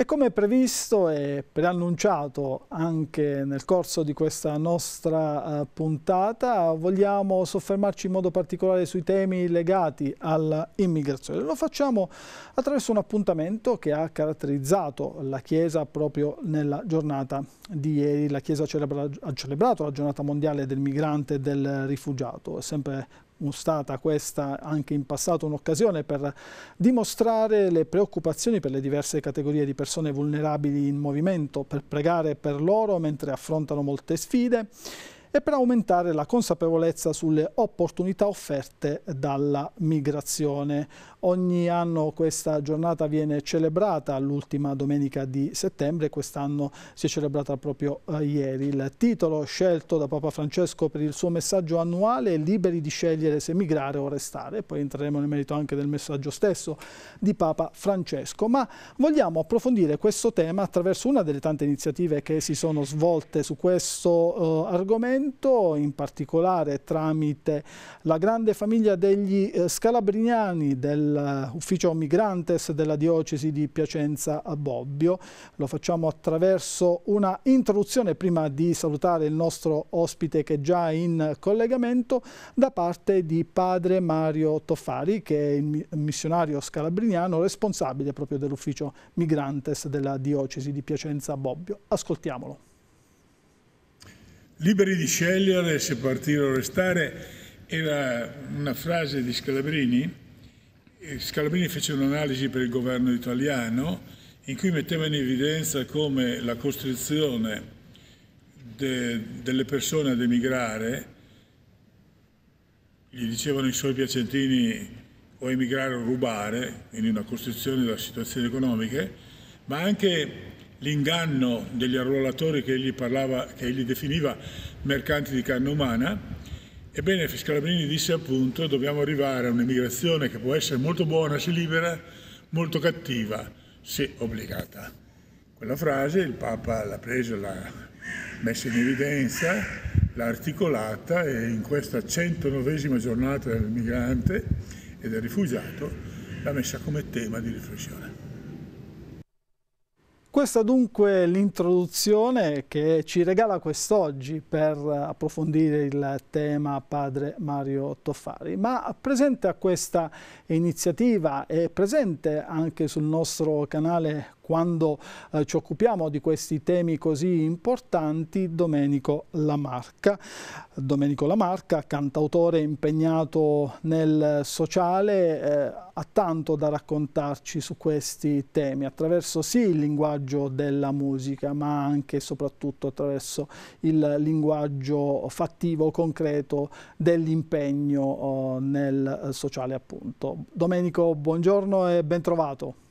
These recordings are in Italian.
E come previsto e preannunciato anche nel corso di questa nostra eh, puntata, vogliamo soffermarci in modo particolare sui temi legati all'immigrazione. Lo facciamo attraverso un appuntamento che ha caratterizzato la Chiesa proprio nella giornata di ieri. La Chiesa ha celebrato la giornata mondiale del migrante e del rifugiato. È sempre stata questa anche in passato un'occasione per dimostrare le preoccupazioni per le diverse categorie di persone vulnerabili in movimento, per pregare per loro mentre affrontano molte sfide e per aumentare la consapevolezza sulle opportunità offerte dalla migrazione. Ogni anno questa giornata viene celebrata l'ultima domenica di settembre, quest'anno si è celebrata proprio eh, ieri. Il titolo scelto da Papa Francesco per il suo messaggio annuale è Liberi di scegliere se migrare o restare, poi entreremo nel merito anche del messaggio stesso di Papa Francesco, ma vogliamo approfondire questo tema attraverso una delle tante iniziative che si sono svolte su questo eh, argomento Novecento, in particolare tramite la grande famiglia degli eh, Scalabriniani dell'ufficio eh, Migrantes della diocesi di Piacenza a Bobbio. Lo facciamo attraverso una introduzione prima di salutare il nostro ospite che è già in collegamento da parte di padre Mario Toffari che è il missionario scalabriniano responsabile proprio dell'ufficio Migrantes della diocesi di Piacenza a Bobbio. Ascoltiamolo. Liberi di scegliere se partire o restare era una frase di Scalabrini. Scalabrini fece un'analisi per il governo italiano in cui metteva in evidenza come la costrizione de, delle persone ad emigrare, gli dicevano i suoi piacentini o emigrare o rubare, quindi una costrizione della situazione economica, ma anche l'inganno degli arruolatori che egli, parlava, che egli definiva mercanti di carne umana, ebbene Fiscalabrini disse appunto dobbiamo arrivare a un'immigrazione che può essere molto buona se libera, molto cattiva se obbligata. Quella frase il Papa l'ha presa, l'ha messa in evidenza, l'ha articolata e in questa 109 giornata del migrante e del rifugiato l'ha messa come tema di riflessione. Questa dunque l'introduzione che ci regala quest'oggi per approfondire il tema padre Mario Toffari, ma presente a questa iniziativa e presente anche sul nostro canale quando eh, ci occupiamo di questi temi così importanti, Domenico Lamarca. Domenico Lamarca, cantautore impegnato nel sociale, eh, ha tanto da raccontarci su questi temi, attraverso sì il linguaggio della musica, ma anche e soprattutto attraverso il linguaggio fattivo, concreto dell'impegno eh, nel sociale appunto. Domenico, buongiorno e bentrovato.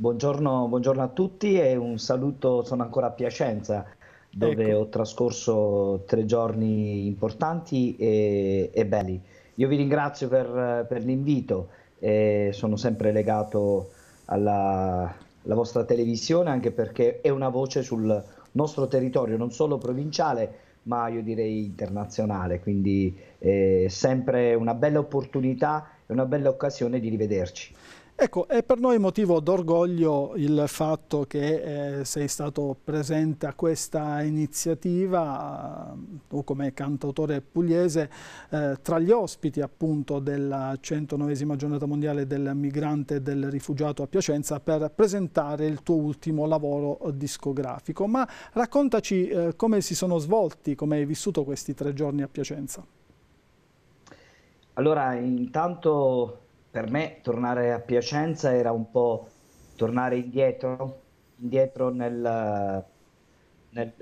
Buongiorno, buongiorno, a tutti e un saluto, sono ancora a Piacenza dove ecco. ho trascorso tre giorni importanti e, e belli. Io vi ringrazio per, per l'invito, e sono sempre legato alla, alla, vostra televisione anche perché è una voce sul nostro territorio, non solo provinciale ma io direi internazionale, quindi è eh, sempre una bella opportunità e una bella occasione di rivederci. Ecco, è per noi motivo d'orgoglio il fatto che eh, sei stato presente a questa iniziativa, eh, tu come cantautore pugliese, eh, tra gli ospiti appunto della 109 giornata mondiale del migrante e del rifugiato a Piacenza per presentare il tuo ultimo lavoro eh, discografico. Ma raccontaci eh, come si sono svolti, come hai vissuto questi tre giorni a Piacenza. Allora, intanto per me tornare a Piacenza era un po' tornare indietro, indietro nel, nel,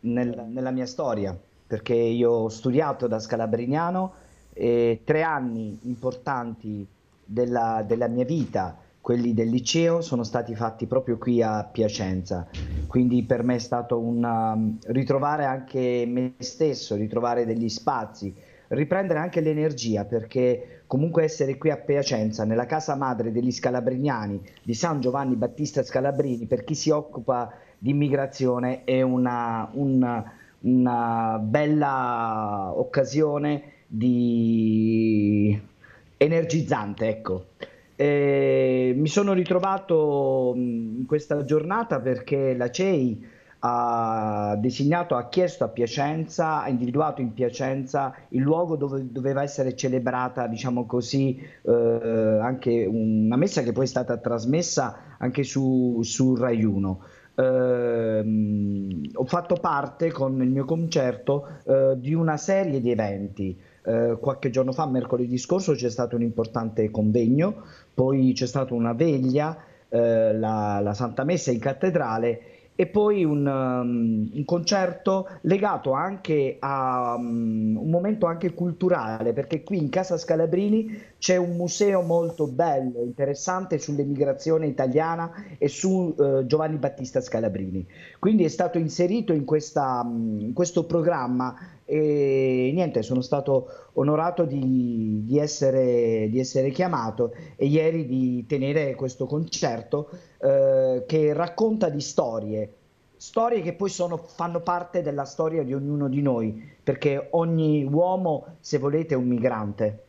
nel, nella mia storia, perché io ho studiato da scalabrignano e tre anni importanti della, della mia vita, quelli del liceo, sono stati fatti proprio qui a Piacenza. Quindi per me è stato un um, ritrovare anche me stesso, ritrovare degli spazi riprendere anche l'energia perché comunque essere qui a Piacenza, nella casa madre degli scalabriniani, di San Giovanni Battista Scalabrini, per chi si occupa di immigrazione è una, una, una bella occasione di... energizzante, ecco. E mi sono ritrovato in questa giornata perché la CEI ha designato, ha chiesto a Piacenza, ha individuato in Piacenza il luogo dove doveva essere celebrata, diciamo così, eh, anche una messa che poi è stata trasmessa anche su, su Rai 1. Eh, ho fatto parte con il mio concerto eh, di una serie di eventi. Eh, qualche giorno fa, mercoledì scorso, c'è stato un importante convegno, poi c'è stata una veglia, eh, la, la Santa Messa in cattedrale e poi un, um, un, concerto legato anche a um, un momento anche culturale, perché qui in Casa Scalabrini c'è un museo molto bello, interessante sull'emigrazione italiana e su eh, Giovanni Battista Scalabrini. Quindi è stato inserito in, questa, in mm, questo programma e niente, sono stato onorato di, di, essere, di, essere, chiamato e ieri di tenere questo concerto eh, che racconta di storie, storie che poi sono, fanno parte della storia di ognuno di noi, perché ogni uomo, se volete, è un migrante.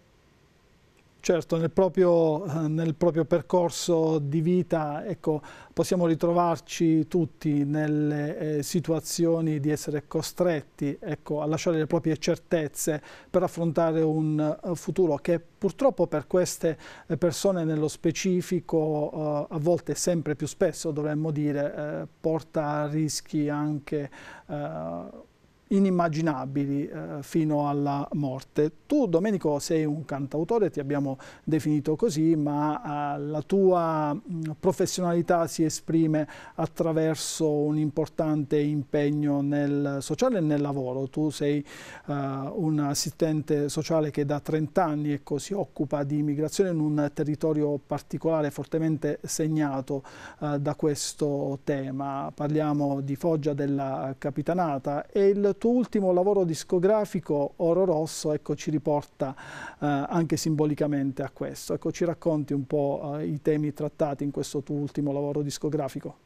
Certo, nel proprio, eh, nel proprio, percorso di vita ecco, possiamo ritrovarci tutti nelle eh, situazioni di essere costretti ecco, a lasciare le proprie certezze per affrontare un uh, futuro che purtroppo per queste eh, persone nello specifico uh, a volte sempre più spesso dovremmo dire eh, porta a rischi anche uh, inimmaginabili eh, fino alla morte. Tu Domenico sei un cantautore, ti abbiamo definito così, ma eh, la tua mh, mm, professionalità si esprime attraverso un importante impegno nel sociale e nel lavoro. Tu sei eh, un assistente sociale che da 30 anni ecco, si occupa di immigrazione in un territorio particolare fortemente segnato eh, da questo tema. Parliamo di Foggia della Capitanata e il tuo ultimo lavoro discografico, Oro Rosso, ecco, ci riporta eh, anche simbolicamente a questo. Ecco, ci racconti un po' eh, i temi trattati in questo tuo ultimo lavoro discografico?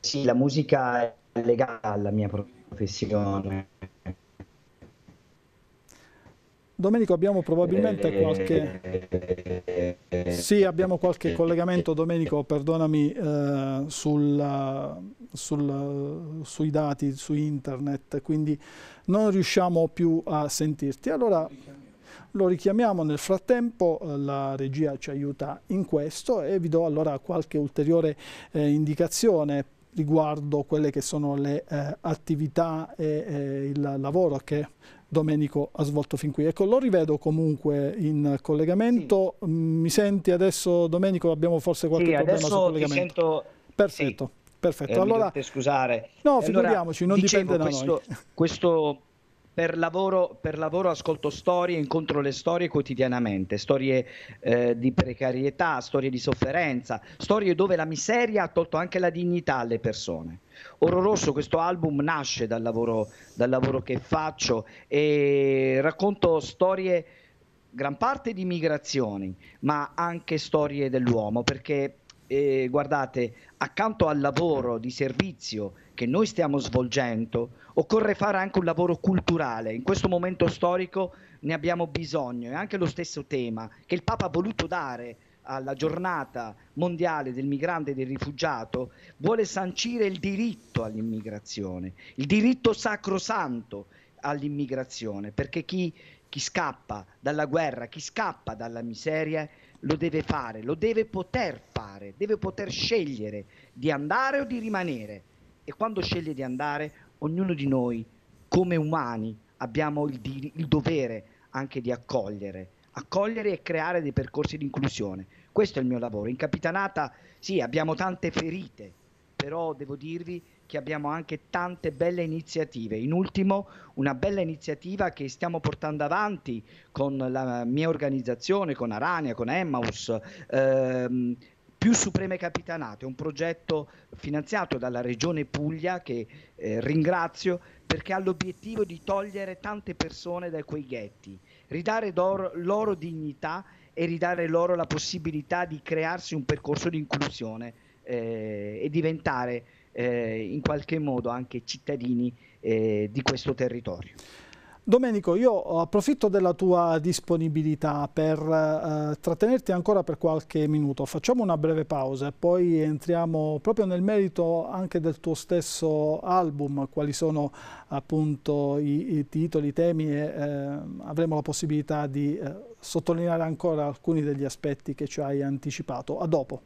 Sì, la musica è legata alla mia professione Domenico abbiamo probabilmente eh, qualche... Eh, sì, abbiamo qualche collegamento, Domenico, perdonami, eh, sulla, sulla, sui dati, su internet, quindi non riusciamo più a sentirti. Allora lo richiamiamo nel frattempo, eh, la regia ci aiuta in questo e vi do allora qualche ulteriore eh, indicazione riguardo quelle che sono le eh, attività e, e il lavoro che Domenico ha svolto fin qui. Ecco, lo rivedo comunque in collegamento. Sì. Mm, mi senti adesso Domenico? Abbiamo forse qualche sì, problema sul collegamento? Sento... Perfetto. Sì. Perfetto, eh, allora... Scusare. No, allora, figuriamoci, non dicevo, dipende da questo, noi. Questo per lavoro, per lavoro ascolto storie, incontro le storie quotidianamente, storie eh, di precarietà, storie di sofferenza, storie dove la miseria ha tolto anche la dignità alle persone. Oro Rosso, questo album nasce dal lavoro, dal lavoro che faccio e racconto storie gran parte di migrazioni, ma anche storie dell'uomo, perché eh, guardate, accanto al lavoro di servizio che noi stiamo svolgendo, occorre fare anche un lavoro culturale. In questo momento storico ne abbiamo bisogno. È anche lo stesso tema che il Papa ha voluto dare alla giornata mondiale del migrante e del rifugiato, vuole sancire il diritto all'immigrazione, il diritto sacrosanto all'immigrazione, perché chi, chi scappa dalla guerra, chi scappa dalla miseria, lo deve fare, lo deve poter fare, deve poter scegliere di andare o di rimanere. E quando sceglie di andare, ognuno di noi, come umani, abbiamo il, di- il dovere anche di accogliere, accogliere e creare dei percorsi di inclusione. Questo è il mio lavoro. In Capitanata sì, abbiamo tante ferite, però devo dirvi che abbiamo anche tante belle iniziative. In ultimo, una bella iniziativa che stiamo portando avanti con la mia organizzazione, con Arania, con Emmaus. Ehm, più Supreme Capitanate, un progetto finanziato dalla Regione Puglia che eh, ringrazio perché ha l'obiettivo di togliere tante persone da quei ghetti, ridare loro dignità e ridare loro la possibilità di crearsi un percorso di inclusione eh, e diventare eh, in qualche modo anche cittadini eh, di questo territorio. Domenico, io approfitto della tua disponibilità per eh, trattenerti ancora per qualche minuto. Facciamo una breve pausa e poi entriamo proprio nel merito anche del tuo stesso album, quali sono appunto i, i titoli, i temi e eh, avremo la possibilità di eh, sottolineare ancora alcuni degli aspetti che ci hai anticipato. A dopo.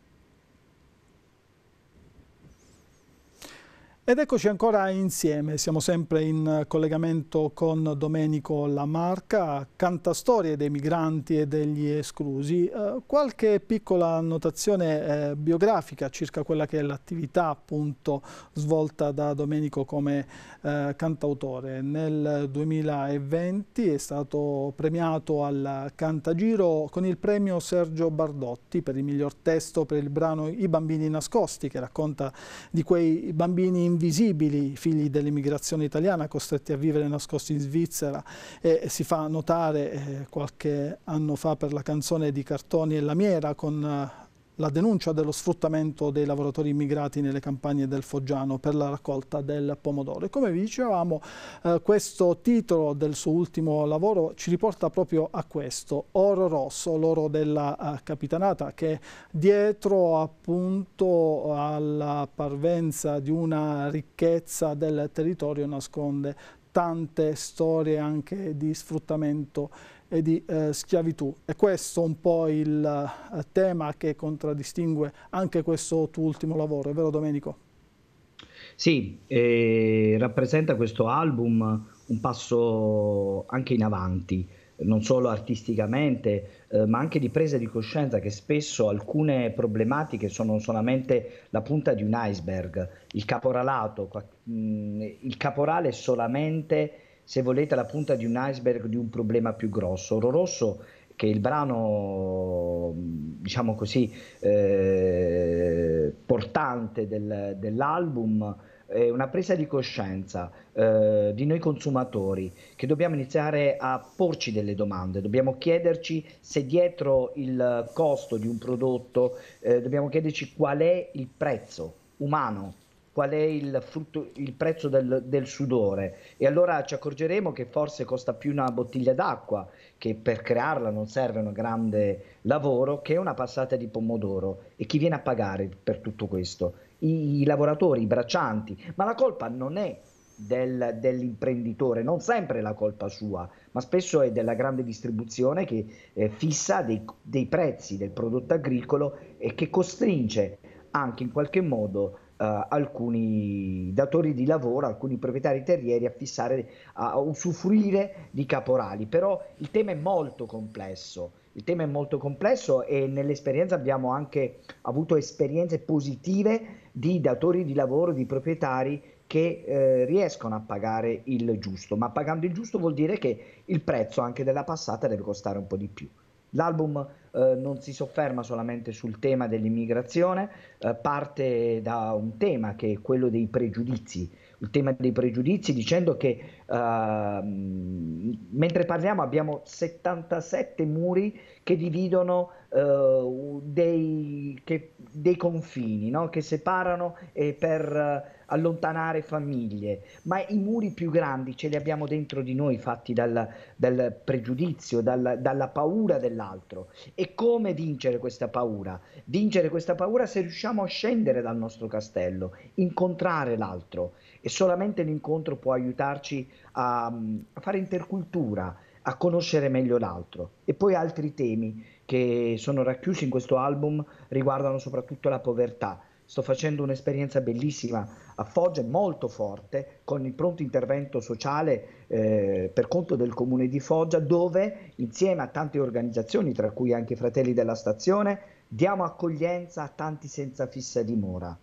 Ed eccoci ancora insieme, siamo sempre in collegamento con Domenico Lamarca, cantastorie dei migranti e degli esclusi. Eh, qualche piccola annotazione eh, biografica circa quella che è l'attività appunto svolta da Domenico come eh, cantautore. Nel 2020 è stato premiato al Cantagiro con il premio Sergio Bardotti per il miglior testo per il brano I bambini nascosti che racconta di quei bambini in invisibili figli dell'immigrazione italiana costretti a vivere nascosti in Svizzera e si fa notare eh, qualche anno fa per la canzone di Cartoni e Lamiera con eh, la denuncia dello sfruttamento dei lavoratori immigrati nelle campagne del Foggiano per la raccolta del pomodoro. E come vi dicevamo, eh, questo titolo del suo ultimo lavoro ci riporta proprio a questo, Oro Rosso, l'oro della eh, Capitanata, che dietro appunto alla parvenza di una ricchezza del territorio nasconde tante storie anche di sfruttamento e di eh, schiavitù. E questo è un po' il eh, tema che contraddistingue anche questo tuo ultimo lavoro, è vero Domenico? Sì, eh, rappresenta questo album un passo anche in avanti, non solo artisticamente, eh, ma anche di presa di coscienza che spesso alcune problematiche sono solamente la punta di un iceberg. Il caporalato, mm, il caporale è solamente se volete, la punta di un iceberg di un problema più grosso. Oro Rosso che il brano, diciamo così, eh, portante del, dell'album è una presa di coscienza eh, di noi consumatori che dobbiamo iniziare a porci delle domande, dobbiamo chiederci se dietro il costo di un prodotto eh, dobbiamo chiederci qual è il prezzo umano qual è il, frutto, il prezzo del, del, sudore e allora ci accorgeremo che forse costa più una bottiglia d'acqua che per crearla non serve un grande lavoro che una passata di pomodoro e chi viene a pagare per tutto questo? I, i lavoratori, i braccianti, ma la colpa non è del, dell'imprenditore, non sempre è la colpa sua, ma spesso è della grande distribuzione che eh, fissa dei, dei prezzi del prodotto agricolo e che costringe anche in qualche modo eh, alcuni datori di lavoro, alcuni proprietari terrieri a fissare, a usufruire di caporali. Però il tema è molto complesso. Il tema è molto complesso e nell'esperienza abbiamo anche avuto esperienze positive di datori di lavoro, di proprietari che eh, riescono a pagare il giusto, ma pagando il giusto vuol dire che il prezzo anche della passata deve costare un po' di più. L'album eh, non si sofferma solamente sul tema dell'immigrazione, eh, parte da un tema che è quello dei pregiudizi, il tema dei pregiudizi dicendo che eh, mentre parliamo abbiamo 77 muri che dividono eh, dei, che, dei, confini, no? che separano e per allontanare famiglie, ma i muri più grandi ce li abbiamo dentro di noi fatti dal, dal pregiudizio, dal, dalla paura dell'altro. E come vincere questa paura? Vincere questa paura se riusciamo a scendere dal nostro castello, incontrare l'altro e solamente l'incontro può aiutarci a, a fare intercultura, a conoscere meglio l'altro. E poi altri temi che sono racchiusi in questo album riguardano soprattutto la povertà sto facendo un'esperienza bellissima a Foggia, molto forte, con il pronto intervento sociale eh, per conto del comune di Foggia, dove insieme a tante organizzazioni, tra cui anche i Fratelli della Stazione, diamo accoglienza a tanti senza fissa dimora.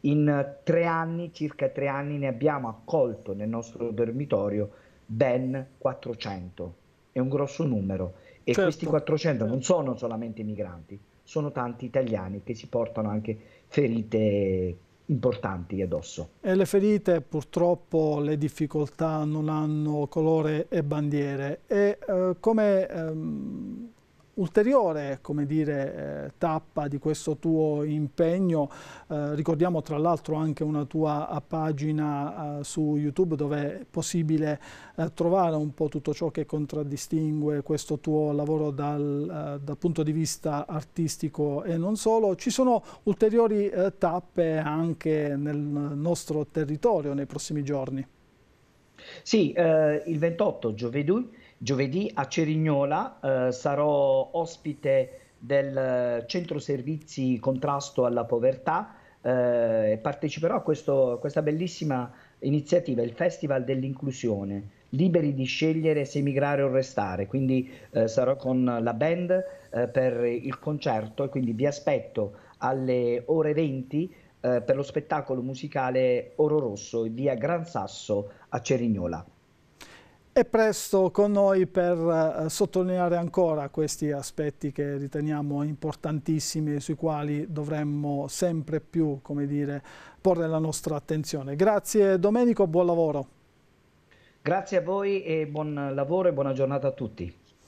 In eh, tre anni, circa tre anni, ne abbiamo accolto nel nostro dormitorio ben 400. È un grosso numero. E certo. questi 400 non sono solamente migranti, sono tanti italiani che si portano anche ferite importanti addosso. E le ferite purtroppo le difficoltà non hanno colore e bandiere e eh, come ehm, ulteriore dire, eh, tappa di questo tuo impegno. Eh, ricordiamo tra l'altro anche una tua eh, pagina eh, su YouTube dove è possibile eh, trovare un po' tutto ciò che contraddistingue questo tuo lavoro dal, eh, dal, punto di vista artistico e non solo. Ci sono ulteriori tappe anche nel nostro territorio nei prossimi giorni. Sì, il 28 giovedì Giovedì a Cerignola eh, sarò ospite del centro servizi contrasto alla povertà eh, e parteciperò a, questo, a questa bellissima iniziativa, il Festival dell'Inclusione liberi di scegliere se emigrare o restare. Quindi eh, sarò con la band eh, per il concerto e quindi vi aspetto alle ore 20 eh, per lo spettacolo musicale Oro Rosso in via Gran Sasso a Cerignola è presto con noi per eh, sottolineare ancora questi aspetti che riteniamo importantissimi e sui quali dovremmo sempre più come dire, porre la nostra attenzione. Grazie Domenico, buon lavoro. Grazie a voi e buon lavoro e buona giornata a tutti.